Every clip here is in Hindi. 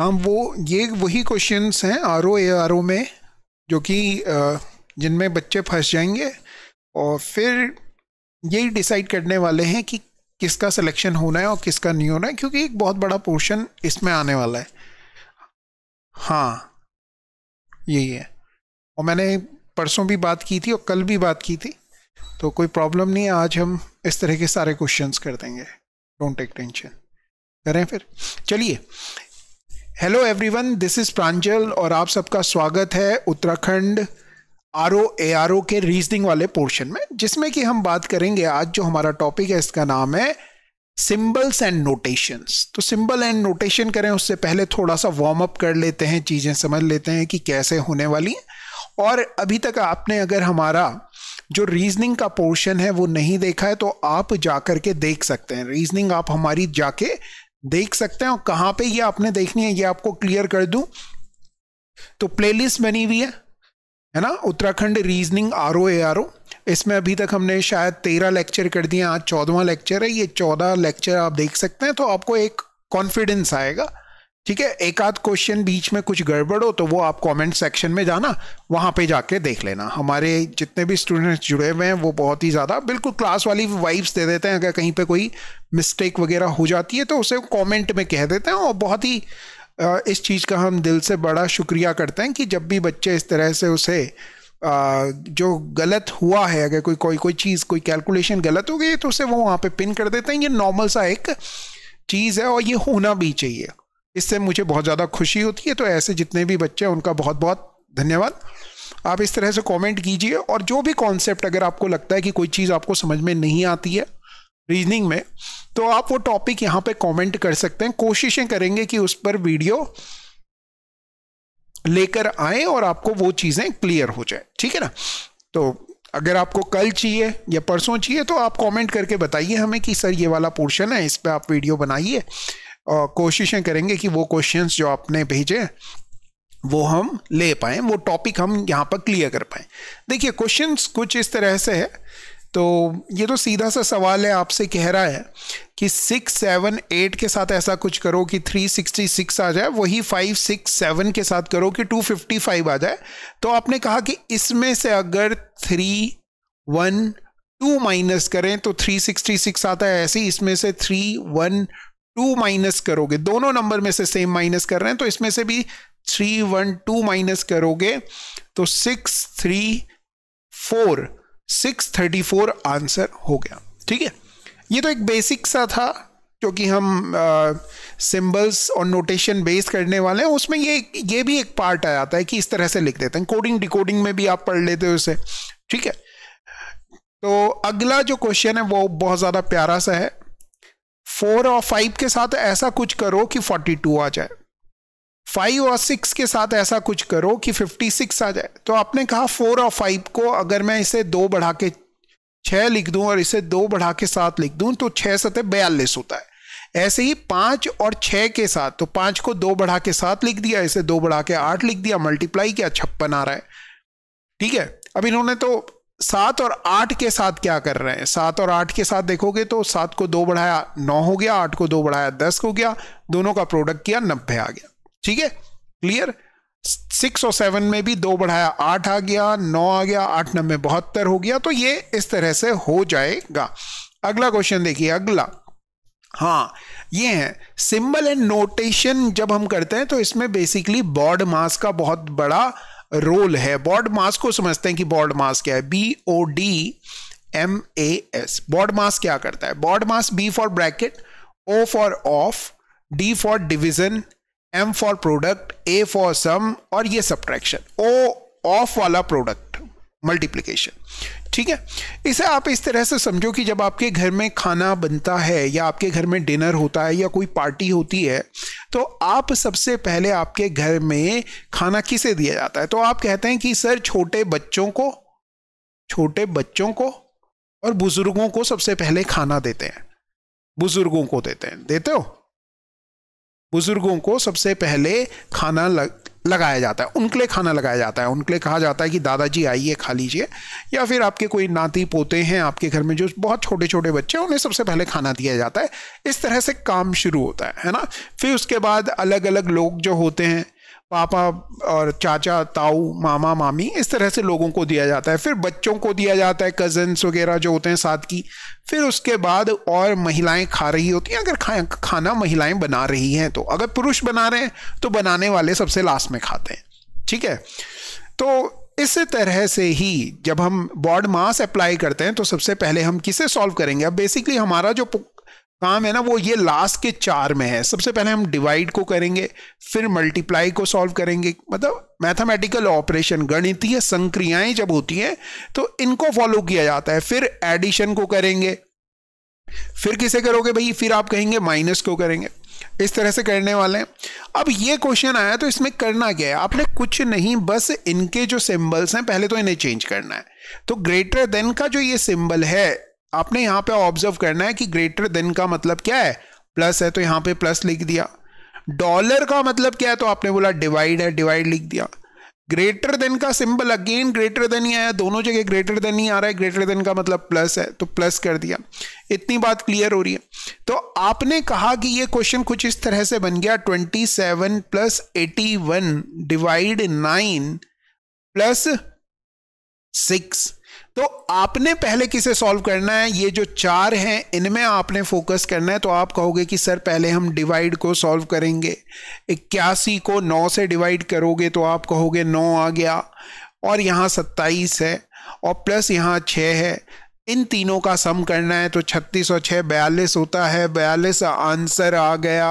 हम वो ये वही क्वेश्चंस हैं आर ओ ए आर ओ में जो कि जिनमें बच्चे फंस जाएंगे और फिर यही डिसाइड करने वाले हैं कि किसका सिलेक्शन होना है और किसका नहीं होना है क्योंकि एक बहुत बड़ा पोर्शन इसमें आने वाला है हाँ यही है और मैंने परसों भी बात की थी और कल भी बात की थी तो कोई प्रॉब्लम नहीं है आज हम इस तरह के सारे क्वेश्चंस कर देंगे डोंट टेक टेंशन करें फिर चलिए hello everyone this is Pranjal और आप सबका स्वागत है Uttarakhand R O A R O के रीजनिंग वाले पोर्शन में जिसमें कि हम बात करेंगे आज जो हमारा टॉपिक है इसका नाम है सिंबल्स एंड नोटेशंस तो सिंबल एंड नोटेशन करें उससे पहले थोड़ा सा वार्म अप कर लेते हैं चीज़ें समझ लेते हैं कि कैसे होने वाली हैं और अभी तक आपने अगर हमारा जो रीजनिंग का पोर्शन है वो नहीं देखा है तो आप जा कर के देख सकते हैं रीजनिंग आप हमारी जाके देख सकते हैं और कहाँ पे ये आपने देखनी है ये आपको क्लियर कर दूं तो प्लेलिस्ट बनी हुई है है ना Uttarakhand reasoning R O A R O इसमें अभी तक हमने शायद तेरह लेक्चर कर दिए आज चौदवा लेक्चर है ये चौदह लेक्चर आप देख सकते हैं तो आपको एक कॉन्फिडेंस आएगा ठीक है एक आध क्वेश्चन बीच में कुछ गड़बड़ हो तो वो आप कमेंट सेक्शन में जाना वहाँ पे जाके देख लेना हमारे जितने भी स्टूडेंट्स जुड़े हुए हैं वो बहुत ही ज़्यादा बिल्कुल क्लास वाली वाइब्स दे देते हैं अगर कहीं पे कोई मिस्टेक वगैरह हो जाती है तो उसे कमेंट में कह देते हैं और बहुत ही इस चीज़ का हम दिल से बड़ा शुक्रिया करते हैं कि जब भी बच्चे इस तरह से उसे जो गलत हुआ है अगर कोई कोई कोई चीज़ कोई कैलकुलेशन गलत हो गई तो उसे वो वहाँ पर पिन कर देते हैं ये नॉर्मल सा एक चीज़ है और ये होना भी चाहिए इससे मुझे बहुत ज़्यादा खुशी होती है तो ऐसे जितने भी बच्चे हैं उनका बहुत बहुत धन्यवाद आप इस तरह से कमेंट कीजिए और जो भी कॉन्सेप्ट अगर आपको लगता है कि कोई चीज़ आपको समझ में नहीं आती है रीजनिंग में तो आप वो टॉपिक यहाँ पे कमेंट कर सकते हैं कोशिशें करेंगे कि उस पर वीडियो लेकर आए और आपको वो चीज़ें क्लियर हो जाए ठीक है ना तो अगर आपको कल चाहिए या परसों चाहिए तो आप कॉमेंट करके बताइए हमें कि सर ये वाला पोर्शन है इस पर आप वीडियो बनाइए कोशिशें करेंगे कि वो क्वेश्चन जो आपने भेजे वो हम ले पाएँ वो टॉपिक हम यहाँ पर क्लियर कर पाएँ देखिए क्वेश्चंस कुछ इस तरह से है तो ये तो सीधा सा सवाल है आपसे कह रहा है कि सिक्स सेवन एट के साथ ऐसा कुछ करो कि थ्री सिक्सटी सिक्स आ जाए वही फाइव सिक्स सेवन के साथ करो कि टू फिफ्टी फाइव आ जाए तो आपने कहा कि इसमें से अगर थ्री वन टू माइनस करें तो थ्री सिक्सटी सिक्स आता है ऐसे ही इसमें से थ्री वन टू माइनस करोगे दोनों नंबर में से सेम माइनस कर रहे हैं तो इसमें से भी थ्री वन टू माइनस करोगे तो six three four six thirty four answer हो गया ठीक है ये तो एक बेसिक सा था क्योंकि हम सिंबल्स और नोटेशन बेस करने वाले हैं उसमें ये ये भी एक पार्ट आ जाता है कि इस तरह से लिख देते हैं कोडिंग डिकोडिंग में भी आप पढ़ लेते हो उसे ठीक है तो अगला जो क्वेश्चन है वो बहुत ज़्यादा प्यारा सा है फोर और फाइव के साथ ऐसा कुछ करो कि फोर्टी टू आ जाए फाइव और सिक्स के साथ ऐसा कुछ करो कि फिफ्टी सिक्स आ जाए तो आपने कहा फोर और फाइव को अगर मैं इसे दो बढ़ा के छः लिख दूं और इसे दो बढ़ा के सात लिख दूं तो छः सतह बयालीस होता है ऐसे ही पाँच और छः के साथ तो पाँच को दो बढ़ा के सात लिख दिया इसे दो बढ़ा के आठ लिख दिया मल्टीप्लाई किया छप्पन आ रहा है ठीक है अब इन्होंने तो सात और आठ के साथ क्या कर रहे हैं सात और आठ के साथ देखोगे तो सात को दो बढ़ाया नौ हो गया आठ को दो बढ़ाया दस हो गया दोनों का प्रोडक्ट किया नब्बे आ गया ठीक है क्लियर सिक्स और सेवन में भी दो बढ़ाया आठ आ गया नौ आ गया आठ नब्बे बहत्तर हो गया तो ये इस तरह से हो जाएगा अगला क्वेश्चन देखिए अगला हाँ ये है सिंबल एंड नोटेशन जब हम करते हैं तो इसमें बेसिकली बॉड मास का बहुत बड़ा रोल है बॉड मास को समझते हैं कि बॉड मास क्या है B O D M A S BODMAS क्या करता है BODMAS B for bracket O for of D for division M for product A for sum और ये सब्ट्रैक्शन ओ ऑफ वाला प्रोडक्ट मल्टीप्लीकेशन ठीक है इसे आप इस तरह से समझो कि जब आपके घर में खाना बनता है या आपके घर में डिनर होता है या कोई पार्टी होती है तो आप सबसे पहले आपके घर में खाना किसे दिया जाता है तो आप कहते हैं कि सर छोटे बच्चों को छोटे बच्चों को और बुजुर्गों को सबसे पहले खाना देते हैं बुजुर्गों को देते हैं देते हो बुजुर्गों को सबसे पहले खाना लग लगाया जाता है उनके लिए खाना लगाया जाता है उनके लिए कहा जाता है कि दादाजी आइए खा लीजिए या फिर आपके कोई नाती पोते हैं आपके घर में जो बहुत छोटे छोटे बच्चे हैं उन्हें सबसे पहले खाना दिया जाता है इस तरह से काम शुरू होता है है ना फिर उसके बाद अलग अलग लोग जो होते हैं पापा और चाचा ताऊ मामा मामी इस तरह से लोगों को दिया जाता है फिर बच्चों को दिया जाता है कजन्स वगैरह जो होते हैं साथ की फिर उसके बाद और महिलाएं खा रही होती हैं अगर खा, खाना महिलाएं बना रही हैं तो अगर पुरुष बना रहे हैं तो बनाने वाले सबसे लास्ट में खाते हैं ठीक है तो इस तरह से ही जब हम बॉड मास अप्लाई करते हैं तो सबसे पहले हम किसे सॉल्व करेंगे अब बेसिकली हमारा जो काम है ना वो ये लास्ट के चार में है सबसे पहले हम डिवाइड को करेंगे फिर मल्टीप्लाई को सॉल्व करेंगे मतलब मैथमेटिकल ऑपरेशन गणितीय संक्रियाएं जब होती हैं तो इनको फॉलो किया जाता है फिर एडिशन को करेंगे फिर किसे करोगे भाई फिर आप कहेंगे माइनस को करेंगे इस तरह से करने वाले हैं अब ये क्वेश्चन आया तो इसमें करना क्या है आपने कुछ नहीं बस इनके जो सिंबल्स हैं पहले तो इन्हें चेंज करना है तो ग्रेटर देन का जो ये सिंबल है आपने यहाँ पे ऑब्जर्व करना है कि ग्रेटर देन का मतलब क्या है प्लस है तो यहाँ पे प्लस लिख दिया डॉलर का मतलब क्या है तो आपने बोला डिवाइड है डिवाइड लिख दिया ग्रेटर देन का सिंबल अगेन ग्रेटर देन ही आया दोनों जगह ग्रेटर देन ही आ रहा है ग्रेटर देन का मतलब प्लस है तो प्लस कर दिया इतनी बात क्लियर हो रही है तो आपने कहा कि ये क्वेश्चन कुछ इस तरह से बन गया 27 seven plus eighty one divide nine plus six तो आपने पहले किसे सॉल्व करना है ये जो चार हैं इनमें आपने फोकस करना है तो आप कहोगे कि सर पहले हम डिवाइड को सॉल्व करेंगे इक्यासी को नौ से डिवाइड करोगे तो आप कहोगे नौ आ गया और यहाँ सत्ताईस है और प्लस यहाँ छः है इन तीनों का सम करना है तो छत्तीस और छः बयालीस होता है बयालीस आंसर आ गया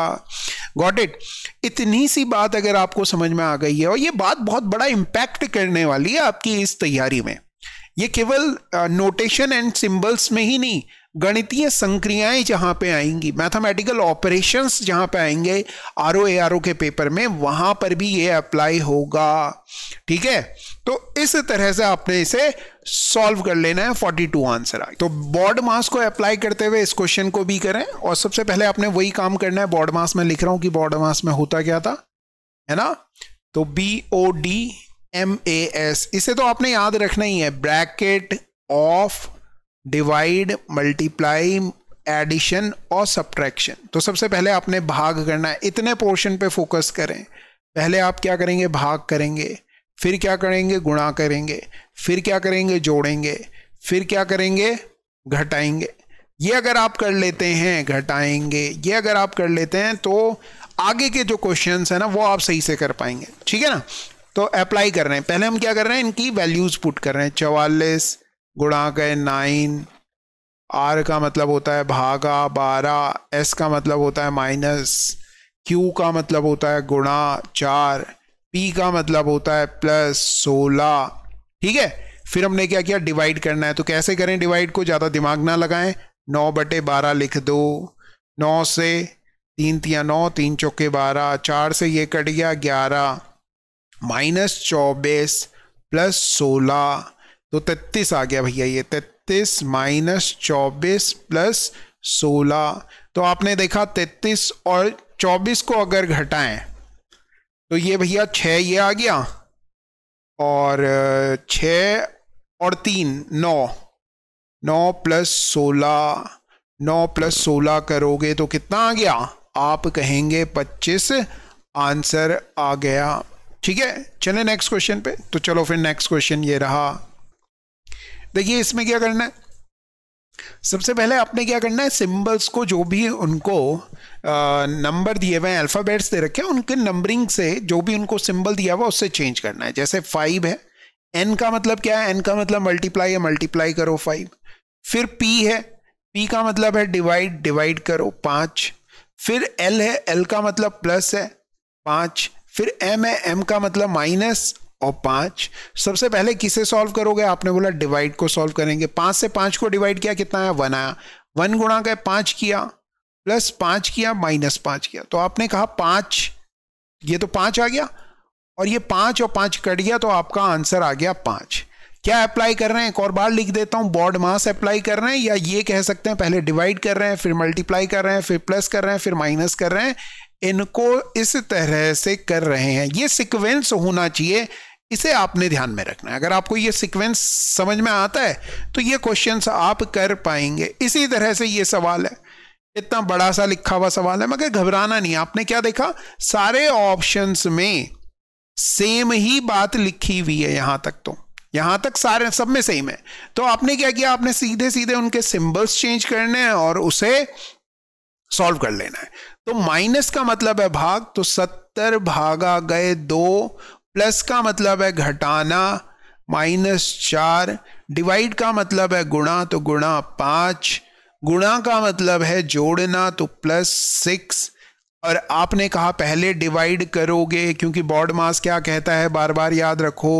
गॉट इट इतनी सी बात अगर आपको समझ में आ गई है और ये बात बहुत बड़ा इम्पैक्ट करने वाली है आपकी इस तैयारी में ये केवल नोटेशन एंड सिंबल्स में ही नहीं गणितीय संक्रियाएं जहां पे आएंगी मैथमेटिकल ऑपरेशंस जहां पे आएंगे are O A R O के पेपर में वहां पर भी ये अप्लाई होगा ठीक है तो इस तरह से आपने इसे सॉल्व कर लेना है फोर्टी टू आंसर आए तो बॉर्ड मास को अप्लाई करते हुए इस क्वेश्चन को भी करें और सबसे पहले आपने वही काम करना है बॉर्ड मास में लिख रहा हूं कि बॉर्ड मास में होता क्या था है ना तो B O D M A S इसे तो आपने याद रखना ही है bracket of divide multiply addition और सब्ट्रैक्शन तो सबसे पहले आपने भाग करना है इतने पोर्शन पे फोकस करें पहले आप क्या करेंगे भाग करेंगे फिर क्या करेंगे गुणा करेंगे फिर क्या करेंगे जोड़ेंगे फिर क्या करेंगे घटाएंगे ये अगर आप कर लेते हैं घटाएंगे ये अगर आप कर लेते हैं तो आगे के जो क्वेश्चंस हैं ना वो आप सही से कर पाएंगे ठीक है ना तो अप्लाई कर रहे हैं पहले हम क्या कर रहे हैं इनकी वैल्यूज पुट कर रहे हैं चवालीस गुणा गए नाइन आर का मतलब होता है भागा बारह एस का मतलब होता है माइनस क्यू का मतलब होता है गुणा चार पी का मतलब होता है प्लस सोलह ठीक है फिर हमने क्या किया डिवाइड करना है तो कैसे करें डिवाइड को ज़्यादा दिमाग ना लगाएं नौ बटे बारह लिख दो नौ से तीन तिया नौ तीन चौके बारह चार से ये कट गया ग्यारह माइनस चौबीस प्लस सोलह तो तैतीस आ गया भैया ये तैतीस माइनस चौबीस प्लस सोलह तो आपने देखा तैतीस और चौबीस को अगर घटाएं तो ये भैया छः ये आ गया और छ और तीन नौ नौ प्लस सोलह नौ प्लस सोलह करोगे तो कितना आ गया आप कहेंगे पच्चीस आंसर आ गया ठीक है चले नेक्स्ट क्वेश्चन पे तो चलो फिर नेक्स्ट क्वेश्चन ये रहा देखिए इसमें क्या करना है सबसे पहले आपने क्या करना है सिंबल्स को जो भी उनको नंबर दिए हुए हैं अल्फ़ाबेट्स दे रखे हैं उनके नंबरिंग से जो भी उनको सिंबल दिया हुआ उससे चेंज करना है जैसे फाइव है एन का मतलब क्या है एन का मतलब मल्टीप्लाई है मल्टीप्लाई करो फाइव फिर पी है पी का मतलब है डिवाइड डिवाइड करो पाँच फिर एल है एल का मतलब प्लस है पाँच फिर एम है एम का मतलब माइनस और पांच सबसे पहले किसे सॉल्व करोगे आपने बोला डिवाइड को सॉल्व करेंगे पांच से पांच को डिवाइड किया कितना आया वन आया वन गुणा का पांच किया प्लस पांच किया माइनस पांच किया तो आपने कहा पांच ये तो पांच आ गया और ये पांच और पांच कट गया तो आपका आंसर आ गया पांच क्या अप्लाई कर रहे हैं एक और बार लिख देता हूं बॉड मास अप्लाई कर रहे हैं या ये कह सकते हैं पहले डिवाइड कर रहे हैं फिर मल्टीप्लाई कर रहे हैं फिर प्लस कर रहे हैं फिर माइनस कर रहे हैं इनको इस तरह से कर रहे हैं ये सिक्वेंस होना चाहिए इसे आपने ध्यान में रखना है अगर आपको ये सिक्वेंस समझ में आता है तो ये क्वेश्चन आप कर पाएंगे इसी तरह से ये सवाल है इतना बड़ा सा लिखा हुआ सवाल है मगर घबराना नहीं आपने क्या देखा सारे ऑप्शंस में सेम ही बात लिखी हुई है यहां तक तो यहां तक सारे सब में सेम है तो आपने क्या किया आपने सीधे सीधे उनके सिंबल्स चेंज करने हैं और उसे सॉल्व कर लेना है तो माइनस का मतलब है भाग तो सत्तर भागा गए दो प्लस का मतलब है घटाना माइनस चार डिवाइड का मतलब है गुणा तो गुणा पाँच गुणा का मतलब है जोड़ना तो प्लस सिक्स और आपने कहा पहले डिवाइड करोगे क्योंकि बॉड मास क्या कहता है बार बार याद रखो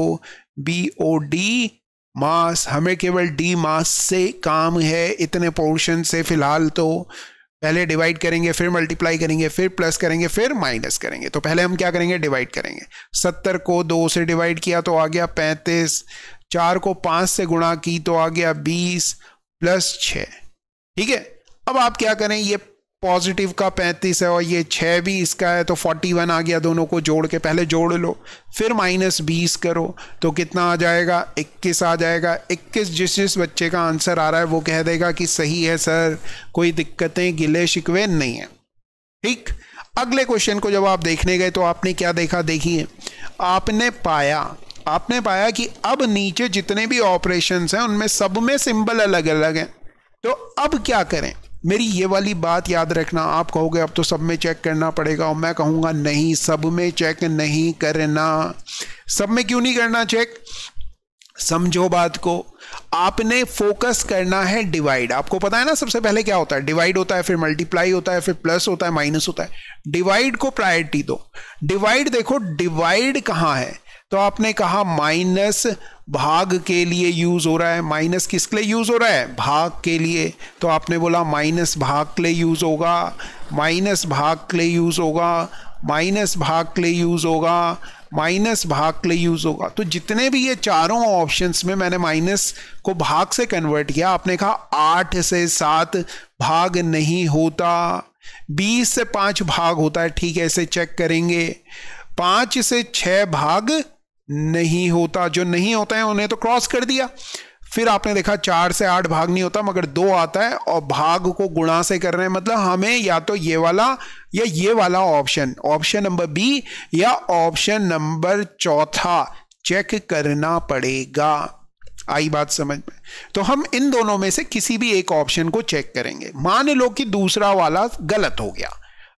बी ओ डी मास हमें केवल डी मास से काम है इतने पोर्शन से फिलहाल तो पहले डिवाइड करेंगे फिर मल्टीप्लाई करेंगे फिर प्लस करेंगे फिर माइनस करेंगे तो पहले हम क्या करेंगे डिवाइड करेंगे सत्तर को दो से डिवाइड किया तो आ गया पैंतीस चार को पाँच से गुणा की तो आ गया बीस प्लस छ ठीक है अब आप क्या करें ये पॉजिटिव का पैंतीस है और ये छः भी इसका है तो फोर्टी वन आ गया दोनों को जोड़ के पहले जोड़ लो फिर माइनस बीस करो तो कितना आ जाएगा इक्कीस आ जाएगा इक्कीस जिस जिस बच्चे का आंसर आ रहा है वो कह देगा कि सही है सर कोई दिक्कतें गिले शिकवे नहीं है ठीक अगले क्वेश्चन को जब आप देखने गए तो आपने क्या देखा देखिए आपने पाया आपने पाया कि अब नीचे जितने भी ऑपरेशन हैं उनमें सब में सिंबल अलग अलग हैं तो अब क्या करें मेरी ये वाली बात याद रखना आप कहोगे अब तो सब में चेक करना पड़ेगा और मैं कहूँगा नहीं सब में चेक नहीं करना सब में क्यों नहीं करना चेक समझो बात को आपने फोकस करना है डिवाइड आपको पता है ना सबसे पहले क्या होता है डिवाइड होता है फिर मल्टीप्लाई होता है फिर प्लस होता है माइनस होता है डिवाइड को प्रायोरिटी दो डिवाइड देखो डिवाइड कहाँ है तो आपने कहा माइनस भाग के लिए यूज़ हो रहा है माइनस किसके लिए यूज़ हो रहा है भाग के लिए तो आपने बोला माइनस भाग के लिए यूज़ होगा माइनस भाग के लिए यूज़ होगा माइनस भाग के लिए यूज़ होगा माइनस भाग के लिए यूज़ होगा तो जितने भी ये चारों ऑप्शंस में मैंने माइनस को भाग से कन्वर्ट किया आपने कहा आठ से सात भाग नहीं होता बीस से पाँच भाग होता है ठीक है इसे चेक करेंगे पाँच से छः भाग नहीं होता जो नहीं होता है उन्हें तो क्रॉस कर दिया फिर आपने देखा चार से आठ भाग नहीं होता मगर दो आता है और भाग को गुणा से कर रहे हैं मतलब हमें या तो ये वाला या ये वाला ऑप्शन ऑप्शन नंबर बी या ऑप्शन नंबर चौथा चेक करना पड़ेगा आई बात समझ में तो हम इन दोनों में से किसी भी एक ऑप्शन को चेक करेंगे मान लो कि दूसरा वाला गलत हो गया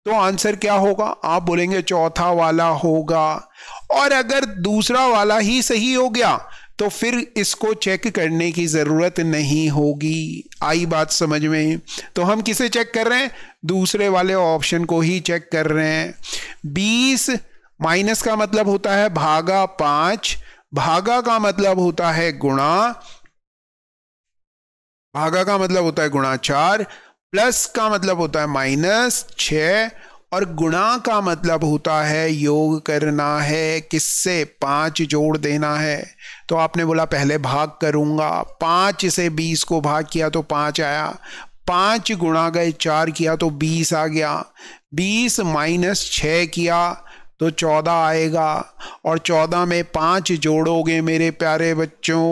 तो आंसर क्या होगा आप बोलेंगे चौथा वाला होगा और अगर दूसरा वाला ही सही हो गया तो फिर इसको चेक करने की ज़रूरत नहीं होगी आई बात समझ में तो हम किसे चेक कर रहे हैं दूसरे वाले ऑप्शन को ही चेक कर रहे हैं बीस माइनस का मतलब होता है भागा पांच भागा का मतलब होता है गुणा भागा का मतलब होता है गुणा चार प्लस का मतलब होता है माइनस छ और गुणा का मतलब होता है योग करना है किससे पाँच जोड़ देना है तो आपने बोला पहले भाग करूंगा पाँच से बीस को भाग किया तो पाँच आया पाँच गुणा गए चार किया तो बीस आ गया बीस माइनस छः किया तो चौदह आएगा और चौदह में पाँच जोड़ोगे मेरे प्यारे बच्चों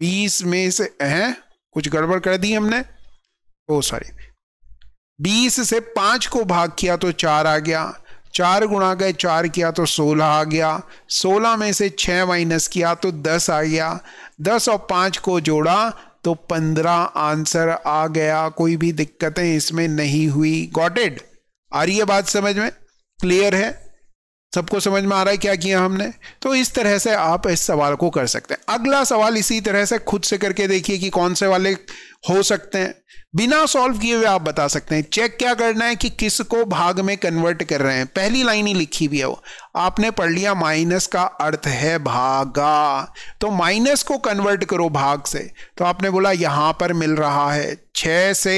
बीस में से हैं कुछ गड़बड़ कर दी हमने ओ सॉरी बीस से पाँच को भाग किया तो चार आ गया चार गुणा गए चार किया तो सोलह आ गया सोलह में से छः माइनस किया तो दस आ गया दस और पाँच को जोड़ा तो पंद्रह आंसर आ गया कोई भी दिक्कतें इसमें नहीं हुई गॉटेड आ रही है बात समझ में क्लियर है सबको समझ में आ रहा है क्या किया हमने तो इस तरह से आप इस सवाल को कर सकते हैं अगला सवाल इसी तरह से खुद से करके देखिए कि कौन से वाले हो सकते हैं बिना सॉल्व किए हुए आप बता सकते हैं चेक क्या करना है कि किसको भाग में कन्वर्ट कर रहे हैं पहली लाइन ही लिखी हुई है वो आपने पढ़ लिया माइनस का अर्थ है भागा तो माइनस को कन्वर्ट करो भाग से तो आपने बोला यहां पर मिल रहा है छह से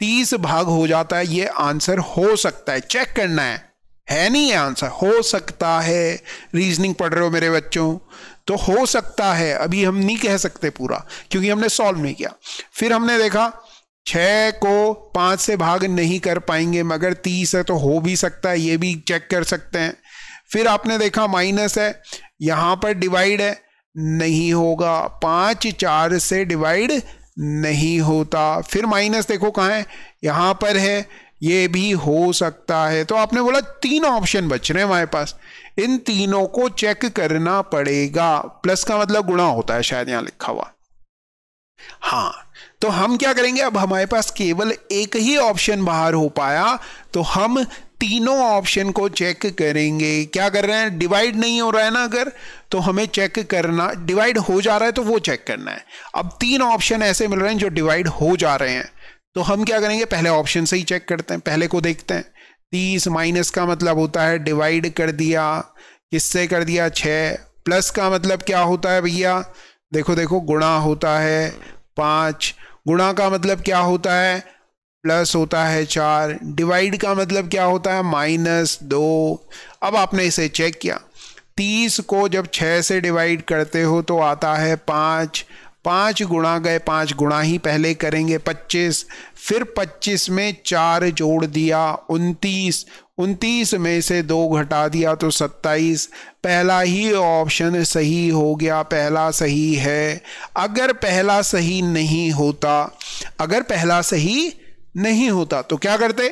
तीस भाग हो जाता है ये आंसर हो सकता है चेक करना है है नहीं आंसर हो सकता है रीजनिंग पढ़ रहे हो मेरे बच्चों तो हो सकता है अभी हम नहीं कह सकते पूरा क्योंकि हमने सॉल्व नहीं किया फिर हमने देखा छः को पाँच से भाग नहीं कर पाएंगे मगर तीस है तो हो भी सकता है ये भी चेक कर सकते हैं फिर आपने देखा माइनस है यहाँ पर डिवाइड है नहीं होगा पाँच चार से डिवाइड नहीं होता फिर माइनस देखो कहाँ है यहाँ पर है ये भी हो सकता है तो आपने बोला तीन ऑप्शन बच रहे हैं हमारे पास इन तीनों को चेक करना पड़ेगा प्लस का मतलब गुणा होता है शायद यहां लिखा हुआ हाँ तो हम क्या करेंगे अब हमारे पास केवल एक ही ऑप्शन बाहर हो पाया तो हम तीनों ऑप्शन को चेक करेंगे क्या कर रहे हैं डिवाइड नहीं हो रहा है ना अगर तो हमें चेक करना डिवाइड हो जा रहा है तो वो चेक करना है अब तीन ऑप्शन ऐसे मिल रहे हैं जो डिवाइड हो जा रहे हैं तो हम क्या करेंगे पहले ऑप्शन से ही चेक करते हैं पहले को देखते हैं तीस माइनस का मतलब होता है डिवाइड कर दिया किससे कर दिया छः प्लस का मतलब क्या होता है भैया देखो देखो गुणा होता है पाँच गुणा का मतलब क्या होता है प्लस होता है चार डिवाइड का मतलब क्या होता है माइनस दो अब आपने इसे चेक किया तीस को जब छः से डिवाइड करते हो तो आता है पाँच पाँच गुणा गए पाँच गुणा ही पहले करेंगे पच्चीस फिर पच्चीस में चार जोड़ दिया उनतीस उनतीस में से दो घटा दिया तो सत्ताईस पहला ही ऑप्शन सही हो गया पहला सही है अगर पहला सही नहीं होता अगर पहला सही नहीं होता तो क्या करते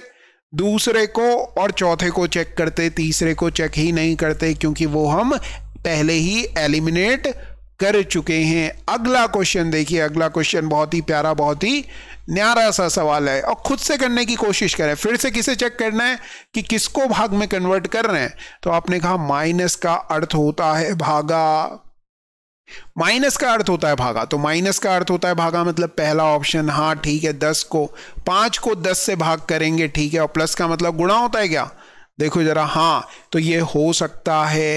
दूसरे को और चौथे को चेक करते तीसरे को चेक ही नहीं करते क्योंकि वो हम पहले ही एलिमिनेट कर चुके हैं अगला क्वेश्चन देखिए अगला क्वेश्चन बहुत ही प्यारा बहुत ही न्यारा सा सवाल है और खुद से करने की कोशिश करें फिर से किसे चेक करना है कि किसको भाग में कन्वर्ट कर रहे हैं तो आपने कहा माइनस का अर्थ होता है भागा माइनस का अर्थ होता है भागा तो माइनस का अर्थ होता है भागा मतलब पहला ऑप्शन हाँ ठीक है दस को पांच को दस से भाग करेंगे ठीक है और प्लस का मतलब गुणा होता है क्या देखो जरा हाँ तो ये हो सकता है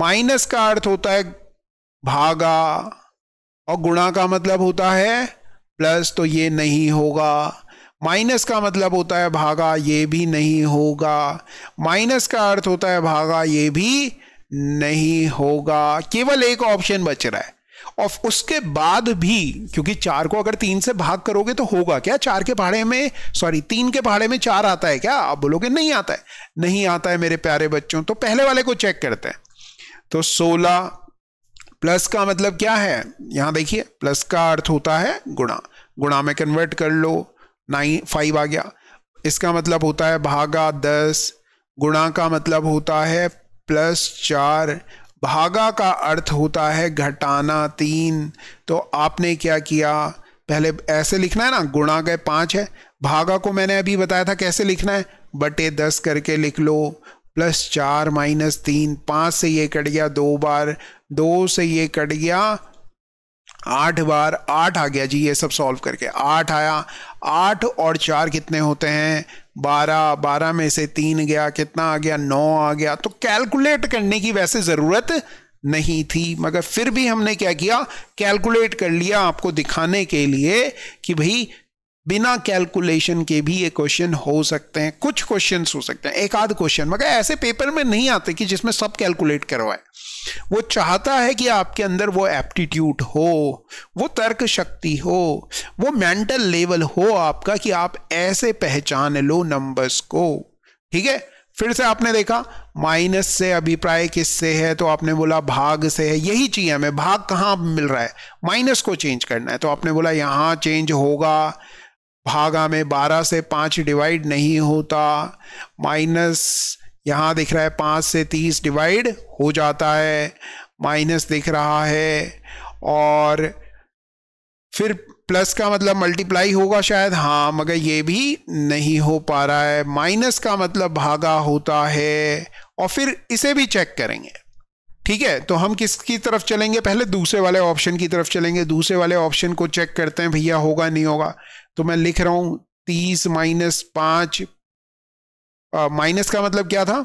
माइनस का अर्थ होता है भागा और गुणा का मतलब होता है प्लस तो ये नहीं होगा माइनस का मतलब होता है भागा ये भी नहीं होगा माइनस का अर्थ होता है भागा ये भी नहीं होगा केवल एक ऑप्शन बच रहा है और उसके बाद भी क्योंकि चार को अगर तीन से भाग करोगे तो होगा क्या चार के पहाड़े में सॉरी तीन के पहाड़े में चार आता है क्या आप बोलोगे नहीं आता है नहीं आता है मेरे प्यारे बच्चों तो पहले वाले को चेक करते हैं तो सोलह प्लस का मतलब क्या है यहाँ देखिए प्लस का अर्थ होता है गुणा गुणा में कन्वर्ट कर लो नाइन फाइव आ गया इसका मतलब होता है भागा दस गुणा का मतलब होता है प्लस चार भागा का अर्थ होता है घटाना तीन तो आपने क्या किया पहले ऐसे लिखना है ना गुणा गए पाँच है भागा को मैंने अभी बताया था कैसे लिखना है बटे दस करके लिख लो प्लस चार माइनस तीन पाँच से ये कट गया दो बार दो से ये कट गया आठ बार आठ आ गया जी ये सब सॉल्व करके आठ आया आठ और चार कितने होते हैं बारह बारह में से तीन गया कितना आ गया नौ आ गया तो कैलकुलेट करने की वैसे ज़रूरत नहीं थी मगर फिर भी हमने क्या किया कैलकुलेट कर लिया आपको दिखाने के लिए कि भाई बिना कैलकुलेशन के भी ये क्वेश्चन हो सकते हैं कुछ क्वेश्चन हो सकते हैं एक आध क्वेश्चन मगर ऐसे पेपर में नहीं आते कि जिसमें सब कैलकुलेट करवाए वो चाहता है कि आपके अंदर वो एप्टीट्यूड हो वो तर्क शक्ति हो वो मेंटल लेवल हो आपका कि आप ऐसे पहचान लो नंबर्स को ठीक है फिर से आपने देखा माइनस से अभिप्राय किससे है तो आपने बोला भाग से है यही चाहिए हमें भाग कहाँ मिल रहा है माइनस को चेंज करना है तो आपने बोला यहाँ चेंज होगा भागा में 12 से 5 डिवाइड नहीं होता माइनस यहाँ दिख रहा है 5 से 30 डिवाइड हो जाता है माइनस दिख रहा है और फिर प्लस का मतलब मल्टीप्लाई होगा शायद हाँ मगर ये भी नहीं हो पा रहा है माइनस का मतलब भागा होता है और फिर इसे भी चेक करेंगे ठीक है तो हम किसकी तरफ चलेंगे पहले दूसरे वाले ऑप्शन की तरफ चलेंगे दूसरे वाले ऑप्शन को चेक करते हैं भैया होगा नहीं होगा तो मैं लिख रहा हूं तीस माइनस पांच माइनस का मतलब क्या था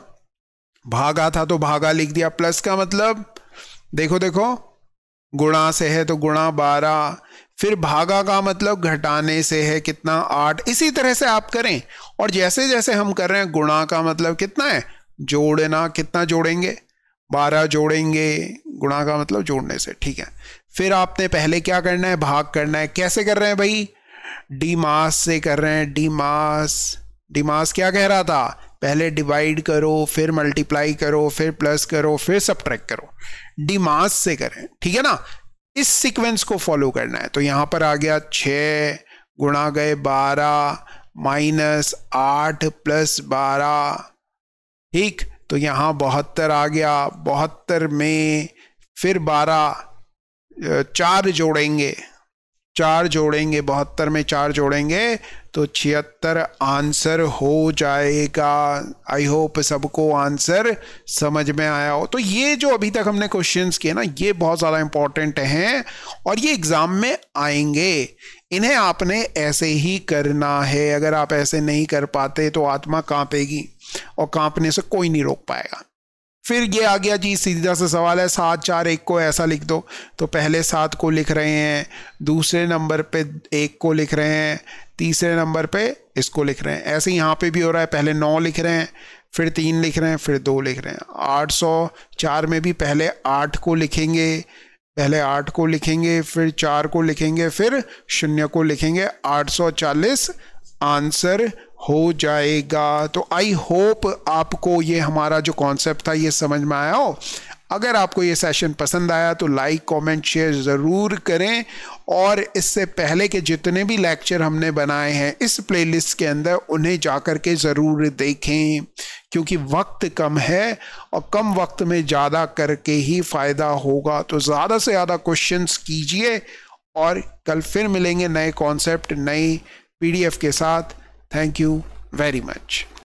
भागा था तो भागा लिख दिया प्लस का मतलब देखो देखो गुणा से है तो गुणा बारह फिर भागा का मतलब घटाने से है कितना आठ इसी तरह से आप करें और जैसे जैसे हम कर रहे हैं गुणा का मतलब कितना है जोड़ना कितना जोड़ेंगे बारह जोड़ेंगे गुणा का मतलब जोड़ने से ठीक है फिर आपने पहले क्या करना है भाग करना है कैसे कर रहे हैं भाई डी मास से कर रहे हैं डी मास डी मास क्या कह रहा था पहले डिवाइड करो फिर मल्टीप्लाई करो फिर प्लस करो फिर ट्रैक करो डी मास से करें ठीक है ना इस सीक्वेंस को फॉलो करना है तो यहां पर आ गया छ गुणा गए बारह माइनस आठ प्लस बारह ठीक तो यहां बहत्तर आ गया बहत्तर में फिर बारह चार जोड़ेंगे चार जोड़ेंगे बहत्तर में चार जोड़ेंगे तो छिहत्तर आंसर हो जाएगा आई होप सबको आंसर समझ में आया हो तो ये जो अभी तक हमने क्वेश्चंस किए ना ये बहुत ज़्यादा इंपॉर्टेंट हैं और ये एग्ज़ाम में आएंगे इन्हें आपने ऐसे ही करना है अगर आप ऐसे नहीं कर पाते तो आत्मा कांपेगी और कांपने से कोई नहीं रोक पाएगा फिर ये आ गया जी सीधा सा सवाल है सात चार एक को ऐसा लिख दो तो पहले सात को लिख रहे हैं दूसरे नंबर पे एक को लिख रहे हैं तीसरे नंबर पे इसको लिख रहे हैं ऐसे यहाँ पे भी हो रहा है पहले नौ लिख रहे हैं फिर तीन लिख रहे हैं फिर दो लिख रहे हैं आठ सौ चार में भी पहले आठ को लिखेंगे पहले आठ को लिखेंगे फिर चार को लिखेंगे फिर शून्य को लिखेंगे आठ सौ चालीस आंसर हो जाएगा तो आई होप आपको ये हमारा जो कॉन्सेप्ट था ये समझ में आया हो अगर आपको ये सेशन पसंद आया तो लाइक कमेंट शेयर ज़रूर करें और इससे पहले के जितने भी लेक्चर हमने बनाए हैं इस प्लेलिस्ट के अंदर उन्हें जा कर के ज़रूर देखें क्योंकि वक्त कम है और कम वक्त में ज़्यादा करके ही फ़ायदा होगा तो ज़्यादा से ज़्यादा क्वेश्चंस कीजिए और कल फिर मिलेंगे नए कॉन्सेप्ट नई पीडीएफ के साथ थैंक यू वेरी मच